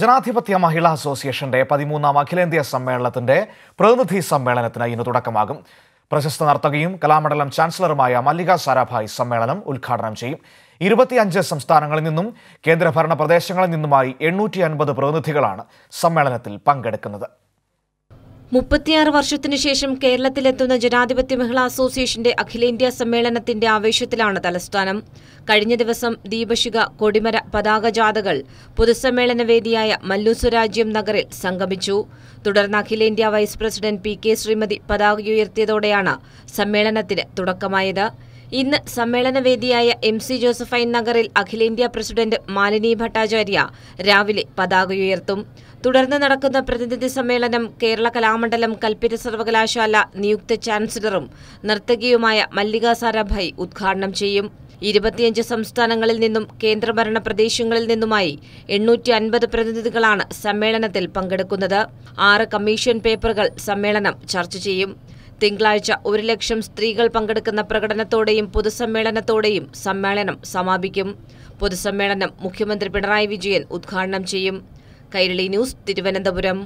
ജനാധിപത്യ മഹിളാ അസോസിയേഷന്റെ പതിമൂന്നാം അഖിലേന്ത്യാ സമ്മേളനത്തിന്റെ പ്രതിനിധി സമ്മേളനത്തിന് ഇന്ന് തുടക്കമാകും പ്രശസ്ത നർത്തകിയും കലാമണ്ഡലം ചാൻസലറുമായ മല്ലിക സാരാഭായ് സമ്മേളനം ഉദ്ഘാടനം ചെയ്യും ഇരുപത്തിയഞ്ച് സംസ്ഥാനങ്ങളിൽ നിന്നും കേന്ദ്രഭരണ പ്രദേശങ്ങളിൽ നിന്നുമായി എണ്ണൂറ്റി പ്രതിനിധികളാണ് സമ്മേളനത്തിൽ പങ്കെടുക്കുന്നത് മുപ്പത്തിയാറ് വർഷത്തിനു ശേഷം കേരളത്തിലെത്തുന്ന ജനാധിപത്യ മഹിളാ അസോസിയേഷന്റെ അഖിലേന്ത്യാ സമ്മേളനത്തിന്റെ ആവേശത്തിലാണ് തലസ്ഥാനം കഴിഞ്ഞ ദിവസം ദീപശിഖ കൊടിമര പതാക ജാഥകൾ പൊതുസമ്മേളന വേദിയായ മല്ലൂസുരാജ്യം നഗറിൽ സംഗമിച്ചു തുടർന്ന് അഖിലേന്ത്യാ vice president P K Sreemathi പതാക ഉയർത്തിയതോടെയാണ് സമ്മേളനത്തിന് തുടക്കമായത് ഇന്ന് സമ്മേളനവേദിയായ എം സി ജോസഫൈൻ നഗറിൽ അഖിലേന്ത്യാ പ്രസിഡന്റ് മാലിനി ഭട്ടാചാര്യ രാവിലെ പതാക ഉയർത്തും തുടർന്ന് നടക്കുന്ന പ്രതിനിധി സമ്മേളനം കേരള കലാമണ്ഡലം കൽപ്പിത സർവകലാശാല നിയുക്ത ചാൻസലറും നർത്തകിയുമായ മല്ലിക സാരാഭായ് ഉദ്ഘാടനം ചെയ്യും ഇരുപത്തിയഞ്ച് സംസ്ഥാനങ്ങളിൽ നിന്നും കേന്ദ്രഭരണ പ്രദേശങ്ങളിൽ നിന്നുമായി എണ്ണൂറ്റി അൻപത് പ്രതിനിധികളാണ് സമ്മേളനത്തിൽ പങ്കെടുക്കുന്നത് ആറ് കമ്മീഷൻ പേപ്പറുകൾ സമ്മേളനം ചർച്ച ചെയ്യും തിങ്കളാഴ്ച ഒരു ലക്ഷം സ്ത്രീകൾ പങ്കെടുക്കുന്ന പ്രകടനത്തോടെയും പൊതുസമ്മേളനത്തോടെയും സമ്മേളനം സമാപിക്കും പൊതുസമ്മേളനം മുഖ്യമന്ത്രി പിണറായി വിജയൻ ഉദ്ഘാടനം ചെയ്യും കൈരളി ന്യൂസ് തിരുവനന്തപുരം